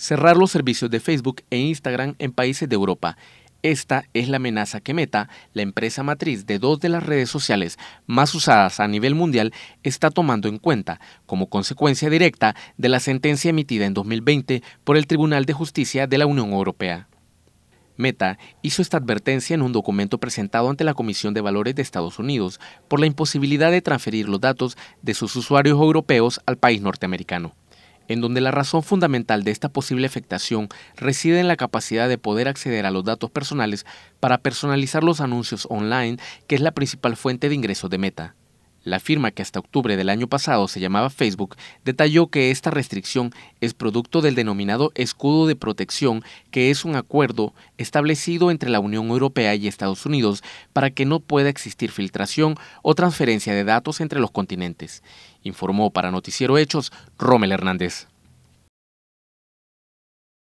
cerrar los servicios de Facebook e Instagram en países de Europa. Esta es la amenaza que Meta, la empresa matriz de dos de las redes sociales más usadas a nivel mundial, está tomando en cuenta como consecuencia directa de la sentencia emitida en 2020 por el Tribunal de Justicia de la Unión Europea. Meta hizo esta advertencia en un documento presentado ante la Comisión de Valores de Estados Unidos por la imposibilidad de transferir los datos de sus usuarios europeos al país norteamericano en donde la razón fundamental de esta posible afectación reside en la capacidad de poder acceder a los datos personales para personalizar los anuncios online, que es la principal fuente de ingresos de Meta. La firma que hasta octubre del año pasado se llamaba Facebook detalló que esta restricción es producto del denominado escudo de protección, que es un acuerdo establecido entre la Unión Europea y Estados Unidos para que no pueda existir filtración o transferencia de datos entre los continentes, informó para Noticiero Hechos Rommel Hernández.